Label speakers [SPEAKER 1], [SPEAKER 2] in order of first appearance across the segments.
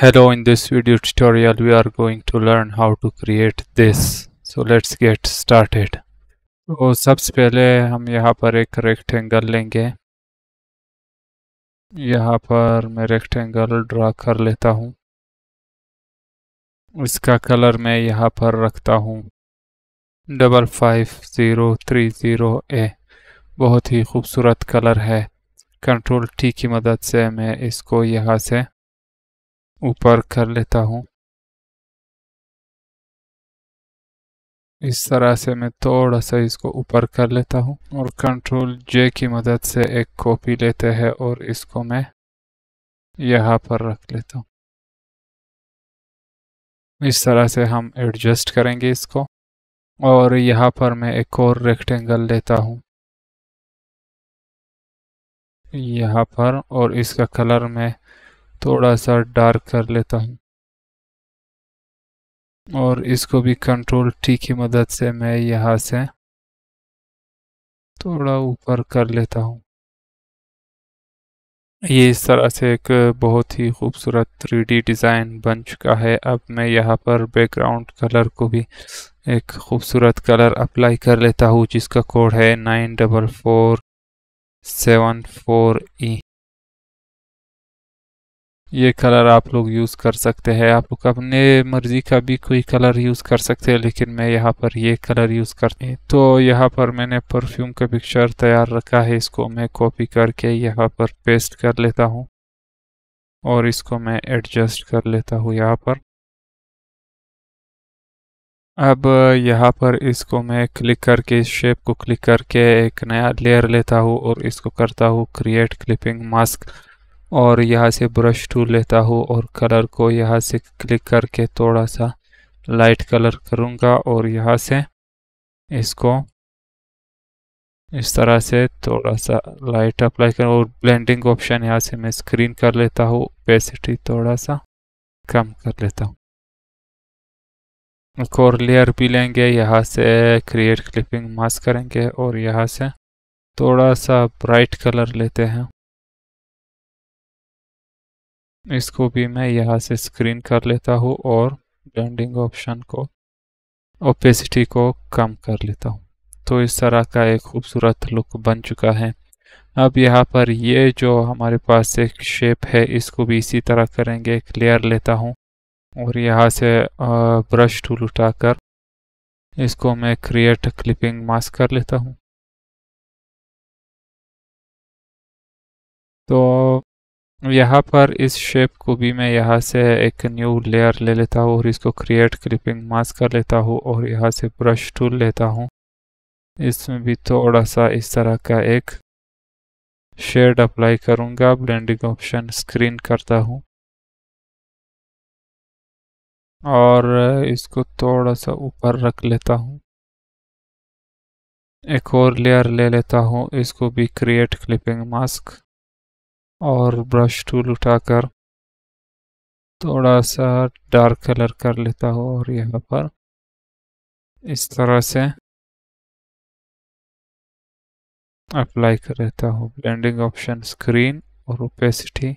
[SPEAKER 1] hello in this video tutorial we are going to learn how to create this so let's get started तो सबसे पहले हम यहाँ पर एक रेक्टेंगल लेंगे
[SPEAKER 2] यहाँ पर मैं रेक्टेंगल ड्रा कर लेता हूँ इसका कलर मैं यहाँ पर रखता हूँ
[SPEAKER 1] double five zero three zero A बहुत ही खूबसूरत
[SPEAKER 2] कलर है कंट्रोल टी की मदद से मैं इसको यहाँ से ऊपर कर लेता हूँ इस तरह से मैं थोड़ा सा इसको ऊपर कर लेता हूँ और कंट्रोल जे की मदद से एक कॉपी लेते हैं और इसको मैं यहाँ पर रख लेता हूँ इस तरह से हम एडजस्ट करेंगे इसको और यहाँ पर मैं एक और रेक्टेंगल लेता हूँ
[SPEAKER 1] यहाँ पर और इसका कलर मैं थोड़ा सा डार्क
[SPEAKER 2] कर लेता हूँ और इसको भी कंट्रोल टी की मदद से मैं यहाँ से थोड़ा ऊपर कर लेता हूँ ये इस तरह से एक बहुत ही खूबसूरत थ्री
[SPEAKER 1] डिज़ाइन बन चुका है अब मैं यहाँ पर बैकग्राउंड कलर को भी एक खूबसूरत कलर अप्लाई कर लेता हूँ जिसका कोड है nine double four seven four E ये कलर आप लोग यूज़ कर सकते हैं आप लोग अपने मर्ज़ी का भी कोई कलर यूज़ कर सकते हैं लेकिन मैं यहाँ पर ये कलर यूज़ करती हूँ तो यहाँ पर मैंने परफ्यूम का पिक्चर तैयार रखा है इसको मैं
[SPEAKER 2] कॉपी करके यहाँ पर पेस्ट कर लेता हूँ और इसको मैं एडजस्ट कर लेता हूँ यहाँ पर अब यहाँ
[SPEAKER 1] पर इसको मैं क्लिक करके इस शेप को क्लिक करके एक नया लेयर लेता हूँ और इसको करता हूँ क्रिएट क्लिपिंग मास्क और यहाँ से ब्रश टूल लेता हूँ और कलर को यहाँ से क्लिक करके थोड़ा सा लाइट कलर करूँगा और यहाँ से इसको इस तरह से थोड़ा सा लाइट अप्लाई कर और ब्लेंडिंग ऑप्शन यहाँ से मैं स्क्रीन कर लेता हूँ पेसिटी थोड़ा सा कम कर लेता हूँ एक और लेयर भी लेंगे यहाँ से क्रिएट क्लिपिंग मास्क करेंगे और यहाँ से थोड़ा सा ब्राइट
[SPEAKER 2] कलर लेते हैं इसको भी मैं यहाँ से स्क्रीन कर लेता हूँ और ब्लेंडिंग ऑप्शन को ओपेसिटी
[SPEAKER 1] को कम कर लेता हूँ तो इस तरह का एक खूबसूरत लुक बन चुका है अब यहाँ पर ये जो हमारे पास एक शेप है इसको भी इसी तरह करेंगे क्लियर
[SPEAKER 2] लेता हूँ और यहाँ से ब्रश टूल उठाकर इसको मैं क्रिएट क्लिपिंग मास्क कर लेता हूँ तो यहाँ पर इस शेप को भी मैं यहाँ
[SPEAKER 1] से एक न्यू लेयर ले लेता हूँ और इसको क्रिएट क्लिपिंग मास्क कर लेता हूँ और यहाँ से ब्रश टूल लेता हूँ इसमें भी थोड़ा सा इस तरह का एक शेड अप्लाई करूँगा ब्लेंडिंग ऑप्शन स्क्रीन करता हूँ
[SPEAKER 2] और इसको थोड़ा सा ऊपर रख लेता हूँ एक और लेयर ले लेता हूँ इसको भी क्रिएट क्लिपिंग मास्क और ब्रश टूल उठाकर थोड़ा सा डार्क कलर कर लेता हूँ और यहाँ पर इस तरह से अप्लाई कर लेता हूँ ब्लेंडिंग ऑप्शन स्क्रीन और ओपेसिटी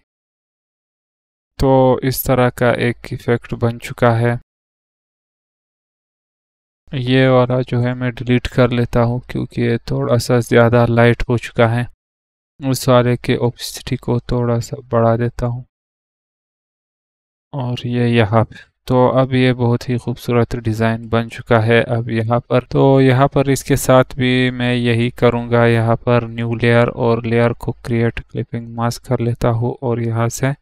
[SPEAKER 2] तो इस तरह का एक इफेक्ट बन चुका है ये
[SPEAKER 1] वाला जो है मैं डिलीट कर लेता हूँ क्योंकि ये थोड़ा सा ज़्यादा लाइट हो चुका है उस सारे के ओपिसिटी को थोड़ा सा बढ़ा देता हूँ और ये यहाँ पे तो अब ये बहुत ही खूबसूरत डिज़ाइन बन चुका है अब यहाँ पर तो यहाँ पर इसके साथ भी मैं यही करूँगा यहाँ पर न्यू लेयर और लेयर को क्रिएट क्लिपिंग मास्क कर लेता हूँ और यहाँ से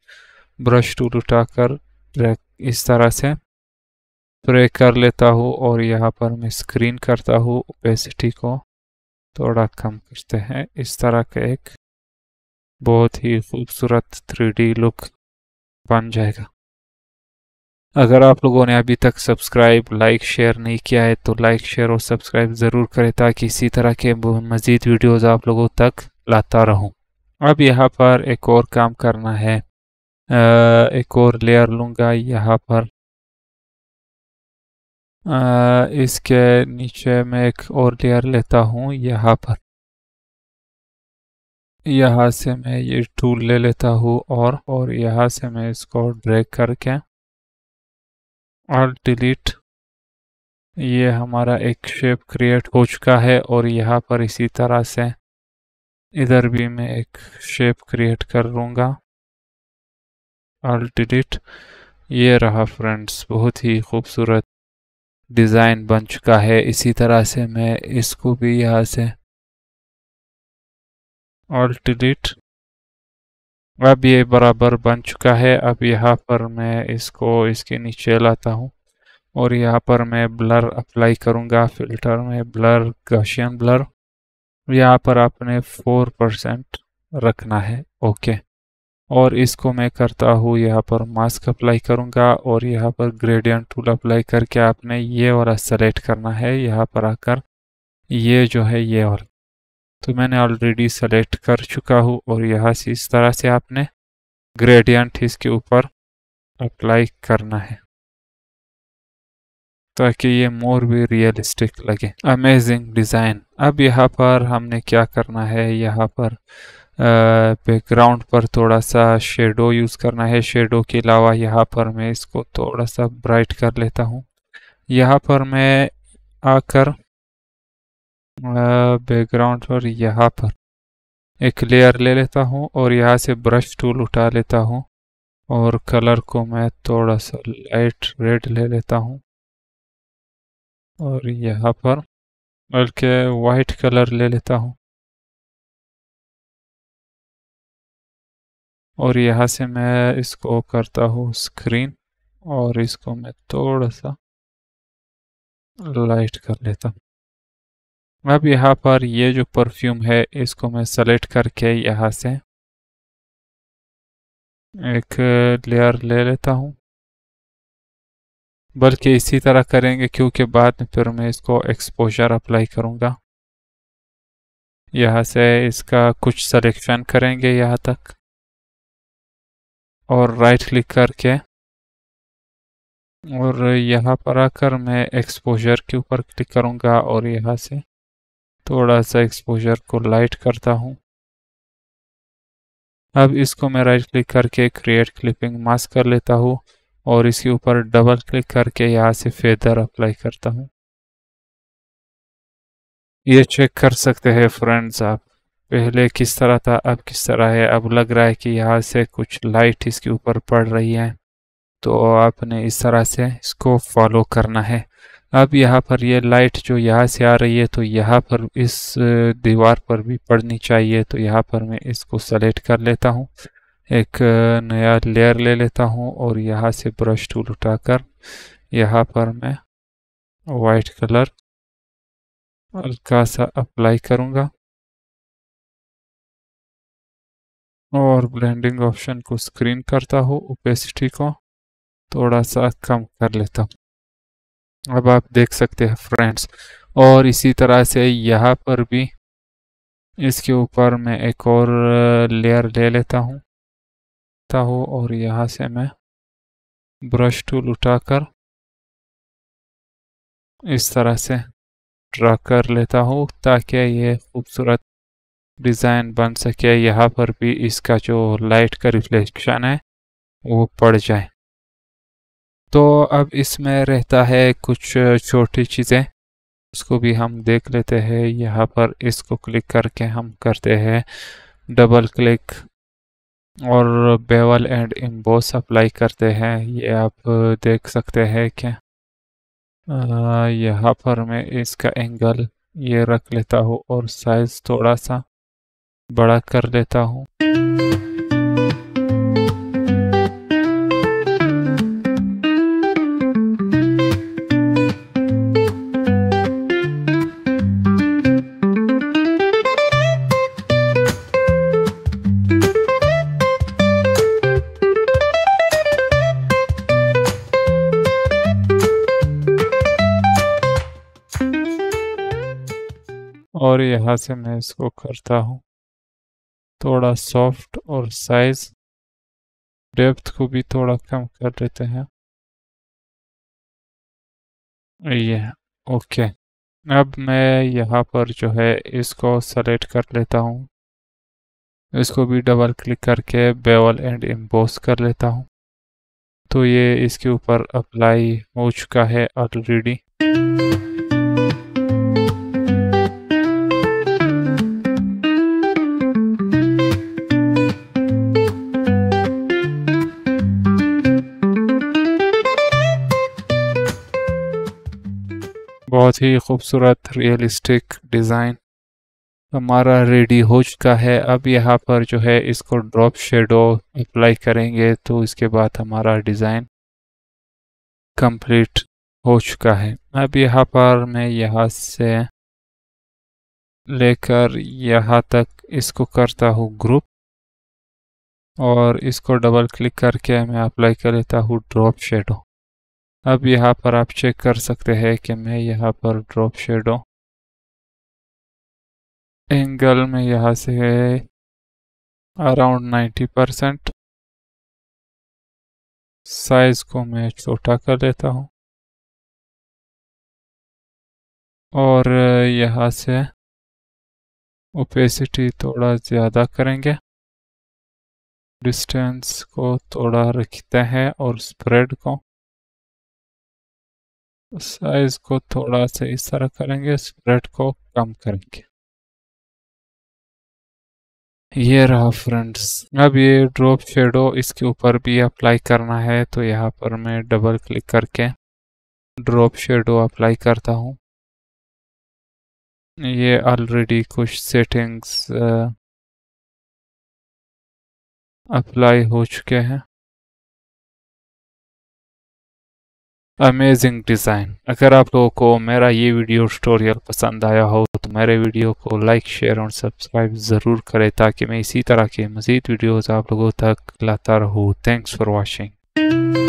[SPEAKER 1] ब्रश टूल कर इस तरह से स्प्रे कर लेता हूँ और यहाँ पर मैं स्क्रीन करता हूँ ओपेसिटी को थोड़ा कम करते हैं इस तरह का एक बहुत ही खूबसूरत थ्री लुक बन जाएगा अगर आप लोगों ने अभी तक सब्सक्राइब लाइक शेयर नहीं किया है तो लाइक शेयर और सब्सक्राइब ज़रूर करें ताकि इसी तरह के मज़ीद वीडियोज़ आप लोगों तक लाता रहूँ अब यहाँ पर एक और काम करना है एक और लेयर
[SPEAKER 2] लूँगा यहाँ पर इसके नीचे मैं एक और लेयर लेता हूँ यहाँ पर
[SPEAKER 1] यहाँ से मैं ये टूल ले लेता हूँ और और यहाँ से मैं इसको ड्रैग करके
[SPEAKER 2] और डिलीट ये हमारा एक शेप क्रिएट हो चुका है और यहाँ पर इसी तरह से इधर भी
[SPEAKER 1] मैं एक शेप क्रिएट कर लूँगा और डिलीट ये रहा फ्रेंड्स बहुत ही खूबसूरत डिज़ाइन बन चुका है
[SPEAKER 2] इसी तरह से मैं इसको भी यहाँ से ऑल डिलीट अब ये बराबर बन चुका है अब यहाँ पर मैं
[SPEAKER 1] इसको इसके नीचे लाता हूँ और यहाँ पर मैं ब्लर अप्लाई करूँगा फिल्टर में ब्लर गशियन ब्लर यहाँ पर आपने फोर परसेंट रखना है ओके और इसको मैं करता हूँ यहाँ पर मास्क अप्लाई करूँगा और यहाँ पर ग्रेडियंट टूल अप्लाई करके आपने ये वाला सेलेक्ट करना है यहाँ पर आकर ये जो है ये वाला तो मैंने ऑलरेडी सेलेक्ट कर चुका हूँ और यहाँ से इस तरह से आपने ग्रेडियंट इसके ऊपर अप्लाई करना है ताकि ये मोर भी रियलिस्टिक लगे अमेजिंग डिज़ाइन अब यहाँ पर हमने क्या करना है यहाँ पर बैकग्राउंड पर थोड़ा सा शेडो यूज़ करना है शेडो के अलावा यहाँ पर मैं इसको थोड़ा सा ब्राइट कर लेता हूँ यहाँ पर मैं आकर बैकग्राउंड पर यहाँ पर एक लेयर ले लेता हूँ और यहाँ से ब्रश टूल उठा लेता हूँ और कलर को मैं
[SPEAKER 2] थोड़ा सा लाइट रेड ले लेता हूँ और यहाँ पर बल्कि वाइट कलर ले लेता हूँ और यहाँ से मैं इसको करता हूँ स्क्रीन और इसको मैं थोड़ा सा लाइट कर
[SPEAKER 1] लेता हूँ अब यहाँ पर ये जो परफ्यूम है इसको मैं सेलेक्ट करके
[SPEAKER 2] यहाँ से एक लेयर ले लेता हूँ बल्कि इसी तरह करेंगे क्योंकि बाद में फिर मैं इसको
[SPEAKER 1] एक्सपोजर अप्लाई करूँगा यहाँ से इसका कुछ
[SPEAKER 2] सेलेक्शन करेंगे यहाँ तक और राइट क्लिक करके और यहाँ पर आकर मैं एक्सपोजर के ऊपर क्लिक
[SPEAKER 1] करूँगा और यहाँ से थोड़ा सा एक्सपोजर को लाइट करता हूँ अब इसको मैं राइट क्लिक करके क्रिएट क्लिपिंग मास्क कर लेता हूँ और इसके ऊपर डबल क्लिक करके यहाँ से फेदर अप्लाई करता हूँ ये चेक कर सकते हैं फ्रेंड्स आप पहले किस तरह था अब किस तरह है अब लग रहा है कि यहाँ से कुछ लाइट इसके ऊपर पड़ रही है तो आपने इस तरह से इसको फॉलो करना है अब यहाँ पर ये लाइट जो यहाँ से आ रही है तो यहाँ पर इस दीवार पर भी पड़नी चाहिए तो यहाँ पर मैं इसको सेलेक्ट कर लेता हूँ एक नया लेयर ले लेता हूँ और यहाँ
[SPEAKER 2] से ब्रश टूल उठाकर यहाँ पर मैं वाइट कलर हल्का सा अप्लाई करूँगा और ब्लेंडिंग ऑप्शन को स्क्रीन करता हूँ ओपेसिटी को
[SPEAKER 1] थोड़ा सा कम कर लेता हूँ
[SPEAKER 2] अब आप देख सकते हैं फ्रेंड्स
[SPEAKER 1] और इसी तरह से यहाँ पर भी इसके ऊपर मैं एक और
[SPEAKER 2] लेयर ले लेता हूँ हूँ और यहाँ से मैं ब्रश टूल उठाकर इस तरह से ड्रा कर लेता हूँ ताकि ये खूबसूरत डिज़ाइन बन सके
[SPEAKER 1] यहाँ पर भी इसका जो लाइट का रिफ्लेक्शन है वो पड़ जाए तो अब इसमें रहता है कुछ छोटी चीज़ें उसको भी हम देख लेते हैं यहाँ पर इसको क्लिक करके हम करते हैं डबल क्लिक और बेवल एंड इम्बोस अप्लाई करते हैं ये आप देख सकते हैं कि यहाँ पर मैं इसका एंगल ये रख लेता हूँ और साइज़ थोड़ा सा बड़ा कर लेता हूँ और यहाँ से मैं इसको करता हूँ
[SPEAKER 2] थोड़ा सॉफ्ट और साइज डेप्थ को भी थोड़ा कम कर देते हैं ये ओके अब मैं यहाँ पर जो है इसको सेलेक्ट कर लेता हूँ
[SPEAKER 1] इसको भी डबल क्लिक करके बेवल एंड एम्बोस कर लेता हूँ तो ये इसके ऊपर अप्लाई हो चुका है ऑलरेडी बहुत ही खूबसूरत रियलिस्टिक डिज़ाइन हमारा रेडी हो चुका है अब यहाँ पर जो है इसको ड्रॉप शेडो अप्लाई करेंगे तो इसके बाद हमारा डिज़ाइन
[SPEAKER 2] कंप्लीट हो चुका है
[SPEAKER 1] अब यहाँ पर मैं यहाँ से लेकर यहाँ तक इसको करता हूँ ग्रुप और इसको डबल क्लिक करके मैं अप्लाई कर लेता हूँ
[SPEAKER 2] ड्रॉप शेडो
[SPEAKER 1] अब यहाँ पर आप चेक कर सकते हैं कि मैं यहाँ पर ड्रॉप
[SPEAKER 2] शेडो एंगल में यहाँ से अराउंड 90 परसेंट साइज को मैं छोटा कर देता हूँ और यहाँ से ओपेसिटी थोड़ा ज़्यादा करेंगे डिस्टेंस को थोड़ा रखते हैं और स्प्रेड को साइज को थोड़ा सा इस तरह करेंगे स्प्रेड को कम करेंगे
[SPEAKER 1] ये रहा फ्रेंड्स अब ये ड्रॉप शेडो इसके ऊपर भी अप्लाई करना है तो यहाँ
[SPEAKER 2] पर मैं डबल क्लिक करके ड्रॉप शेडो अप्लाई करता हूँ ये ऑलरेडी कुछ सेटिंग्स अप्लाई हो चुके हैं अमेजिंग डिज़ाइन अगर आप लोगों को मेरा ये वीडियो
[SPEAKER 1] ट्यूटोरियल पसंद आया हो तो मेरे वीडियो को लाइक शेयर और सब्सक्राइब ज़रूर करें ताकि मैं इसी तरह के मज़ीद वीडियोज़ आप लोगों तक लाता रहूँ थैंक्स फॉर वॉचिंग